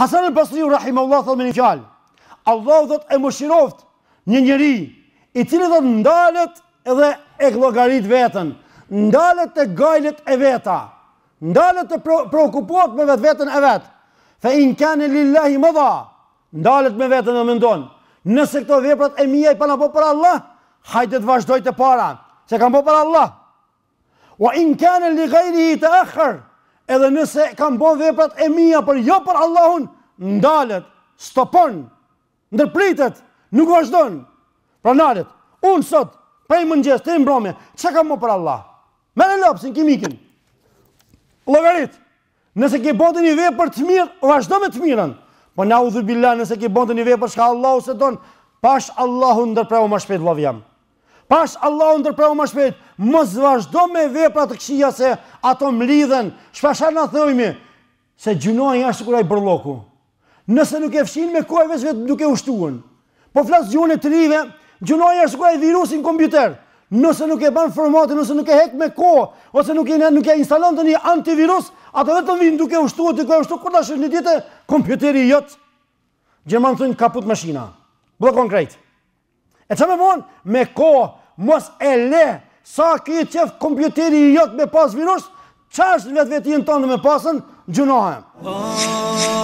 Hasan al Basri rahimahullahu thot me një fjalë. Allahu do të e mëshiroft një njeri i cili do të ndalet edhe e llogarit veten, ndalet te gajlet e veta, ndalet të prokupuat me vetveten e vet. Fa in kana lillahi madha, ndalet me veten dhe mendon. Nëse këto veprat e mia i pa na po për Allah, hajde të vazhdoj të para, se kam po për Allah. Wa in kana li ghayrihi ta'akhkhar, edhe nëse kanë bon veprat e mija për jo për Allahun, ndalet, stopon, ndërplitet, nuk vazhdon. Pra nalet, unë sot, prej mëngjes, të imbrome, që kam më për Allah? Mere lopsin, kimikin. Logarit, nëse ke botë një vepër të mirë, vazhdo me të mirën. Po na u dhubila, nëse ke botë një vepër shka Allahu e se donë, pash Allahun ndërpreu më shpetë lovë jamë. Pash Allah në tërpërë më shpetë, më zvashdo me vepra të këshia se ato më lidhen, shpashar në thëmi, se gjunoj një ashtë kuraj bërloku. Nëse nuk e fshin me kojve se vetë nuk e ushtuën. Po flasë gjunë e të rive, gjunoj një ashtë kuraj virusin kompjuter. Nëse nuk e ban formatin, nëse nuk e hek me ko, ose nuk e nuk e instalon të një antivirus, ato vetë të vinë duke ushtuët, duke ushtu, kur da një ditë, kompjuteri jëtë, gjemë të një kaput mëshina. Bëdhe konkrejt. E që me bon? Me ko, mos e le, sa ki i tjef kompjuteri i jotë me pas virus, qash në vetë vetë i në tonë dhe me pasën, gjunohem. Oh, ah.